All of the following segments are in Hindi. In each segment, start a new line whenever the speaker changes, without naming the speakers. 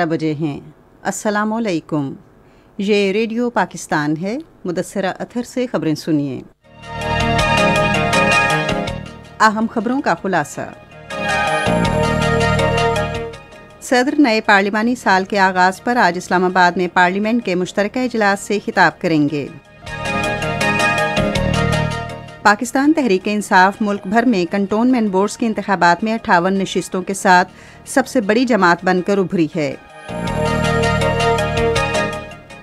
ग्यारह बजे हैं असलकुम ये रेडियो पाकिस्तान है मुदसरा अथर से खबरें सुनिए अहम खबरों का खुलासा सदर नए पार्लिमानी साल के आगाज़ पर आज इस्लामाबाद में पार्लियामेंट के मुश्तरक इजलास से खिताब करेंगे पाकिस्तान तहरीक इंसाफ मुल्क भर में कंटोनमेंट बोर्ड्स के इंतबात में अठावन नशस्तों के साथ सबसे बड़ी जमात बनकर उभरी है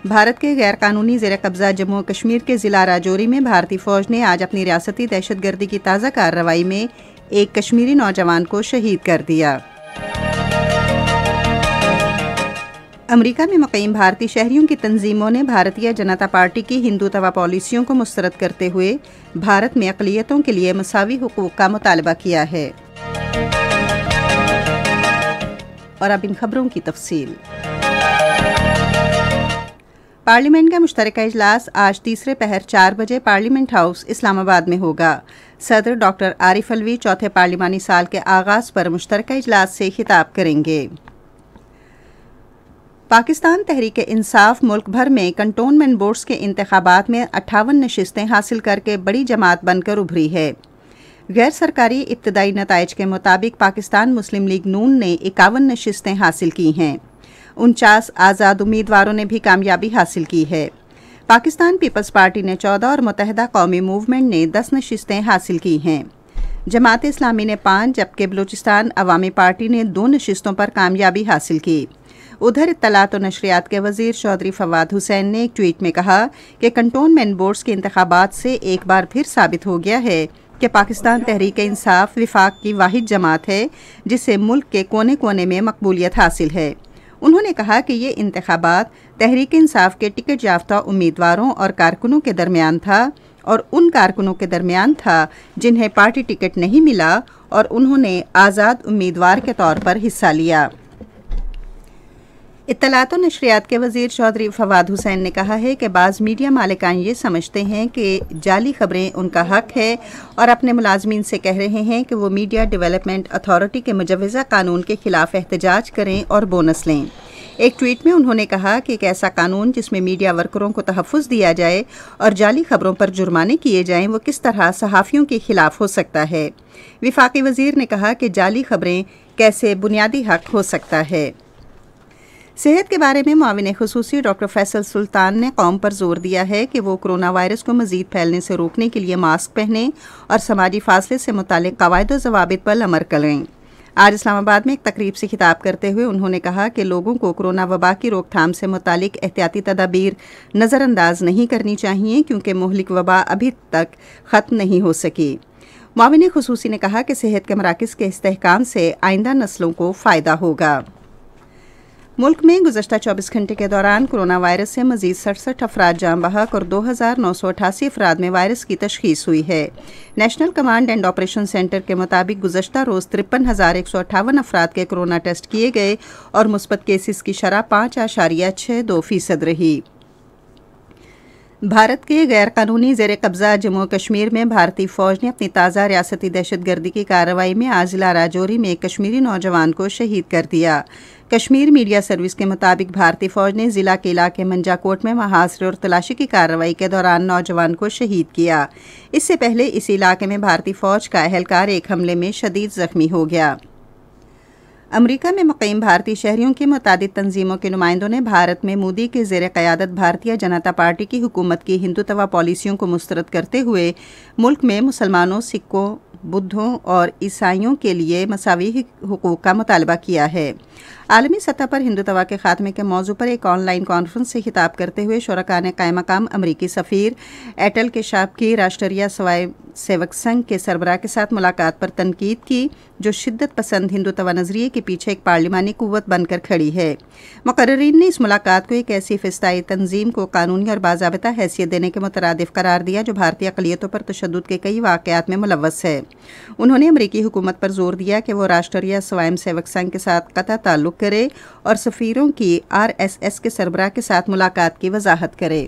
भारत के गैरकानूनी जेर कब्जा जम्मू कश्मीर के ज़िला राजौरी में भारतीय फ़ौज ने आज अपनी रियासती दहशतगर्दी की ताज़ा कार्रवाई में एक कश्मीरी नौजवान को शहीद कर दिया अमेरिका में मुकम भारतीय शहरियों की तंजीमों ने भारतीय जनता पार्टी की हिंदू तवा पॉलिसियों को मुस्रद करते हुए भारत में अकलीतों के लिए मसावी हकूक़ का मुतालबा किया है और अब इन खबरों की तफसील पार्लियामेंट का मुश्तरक अजलास आज तीसरे पहर चार बजे पार्लियामेंट हाउस इस्लामाबाद में होगा सदर डॉक्टर आरिफ अलवी चौथे पार्लिमानी साल के आगाज़ पर मुश्तर अजलास से खिताब करेंगे पाकिस्तान तहरीक इंसाफ मुल्क भर में कंटोनमेंट बोर्ड्स के इंतबात में अट्ठावन नशस्तें हासिल करके बड़ी जमात बनकर उभरी है गैर सरकारी इब्तदाई नतज के मुताबिक पाकिस्तान मुस्लिम लीग नून ने इक्यावन नशस्तें हासिल की हैं उनचास आज़ाद उम्मीदवारों ने भी कामयाबी हासिल की है पाकिस्तान पीपल्स पार्टी ने चौदह और मुतहदा कौमी मूवमेंट ने दस नशस्तें हासिल की हैं जमात इस्लामी ने पाँच जबकि बलूचिस्तान अवामी पार्टी ने दो नशस्तों पर कामयाबी हासिल की उधर इतलात और नशरियात के वजीर चौधरी फवाद हुसैन ने एक ट्वीट में कहा कि कंटोनमेंट बोर्ड्स के इंतबात से एक बार फिर साबित हो गया है कि पाकिस्तान तहरीक इंसाफ विफाक की वाहिद जमात है जिसे मुल्क के कोने कोने में मकबूलियत हासिल है उन्होंने कहा कि ये इंतबात तहरीक इंसाफ के टिकट याफ्ता उम्मीदवारों और कारकुनों के दरमियान था और उन कारकुनों के दरमियान था जिन्हें पार्टी टिकट नहीं मिला और उन्होंने आज़ाद उम्मीदवार के तौर पर हिस्सा लिया इतलात नशरियात के वजीर चौधरी फवाद हुसैन ने कहा है कि बाज़ मीडिया मालिकान ये समझते हैं कि जाली खबरें उनका हक है और अपने मुलाजमीन से कह रहे हैं कि वो मीडिया डेवलपमेंट अथॉरिटी के मुजवज़ा कानून के ख़िलाफ़ एहतजाज करें और बोनस लें एक ट्वीट में उन्होंने कहा कि एक ऐसा कानून जिसमें मीडिया वर्करों को तहफ़ दिया जाए और जाली खबरों पर जुर्माने किए जाएं वो किस तरह सहाफ़ियों के ख़िलाफ़ हो सकता है विफाक़ी वजीर ने कहा कि जाली खबरें कैसे बुनियादी हक हो सकता है सेहत के बारे में माविन खसूसी डॉक्टर फैसल सुल्तान ने कौम पर जोर दिया है कि वो कोरोना वायरस को मजीद फैलने से रोकने के लिए मास्क पहने और समाजी फासले से मुतल कवायद जवाब पर अमर करें आज इस्लामाबाद में एक तकरीब से खिताब करते हुए उन्होंने कहा कि लोगों को कोरोना वबा की रोकथाम से मुतल एहतियाती तदाबीर नज़रअंदाज नहीं करनी चाहिए क्योंकि मोहलिक वबा अभी तक ख़त्म नहीं हो सकी माविन खसूसी ने कहा कि सेहत के मराकज़ के इसकाम से आइंदा नस्लों को फ़ायदा होगा मुल्क में गुजशत 24 घंटे के दौरान कोरोना वायरस से मजीद सड़सठ अफराद जाम बहक और दो हज़ार नौ सौ अठासी अफराद में वायरस की तशखीस हुई है national command and operation centre के मुताबिक गुजशत रोज़ तिरपन हज़ार एक सौ अठावन अफराद के कोरोना टेस्ट किए गए और मुस्बत केसेस की शरह पाँच आशारिया छः दो फीसद रही भारत के गैरकानूनी जेर कब्जा जम्मू कश्मीर में भारतीय फौज ने अपनी ताज़ा रियासती दहशतगर्दी की कार्रवाई में आज जिला राजौरी में एक कश्मीरी नौजवान को शहीद कर दिया कश्मीर मीडिया सर्विस के मुताबिक भारतीय फौज ने जिला के इलाके मंजाकोट में मुहासरे और तलाशी की कार्रवाई के दौरान नौजवान को शहीद किया इससे पहले इस इलाके में भारतीय फौज का अहलकार एक हमले में शदीद जख्मी हो गया अमेरिका में मुकम भारतीय शहरियों की मुतद तनजीमों के नुमाइंदों ने भारत में मोदी के जेर क़्यादत भारतीय जनता पार्टी की हुकूमत की हिंदुत्वा पॉलिसियों को मुस्रद करते हुए मुल्क में मुसलमानों सिखों बुद्धों और ईसाइयों के लिए मसावी हकूक़ का मुतालबा किया है आलमी सतह पर हिंदुतवा के खात्मे के मौजू पर एक ऑनलाइन कॉन्फ्रेंस से खिताब करते हुए शुरा ने कायम मकाम अमरीकी सफ़ीर एटल के शाब की राष्ट्रीय सवाए सेवक संघ के सरबराह के साथ मुलाकात पर तनकीद की जो शिद्दत पसंद हिंदुत्व नज़रिए के पीछे एक पार्लिमानी कुत बनकर खड़ी है मुकर्रीन ने इस मुलाकात को एक ऐसी फ़िस्ताई तंजीम को कानूनी और बाबा हैसियत देने के मुतरद करार दिया जो भारतीय अकलीतों पर तशद के कई वाकत में मुलवस है उन्होंने अमरीकी हुकूमत पर जोर दिया कि वह राष्ट्रीय स्वयं सेवक संघ के साथ कतः ताल्लुक़ करे और सफ़ीरों की आर एस एस के सरबराह के साथ मुलाकात की वजाहत करे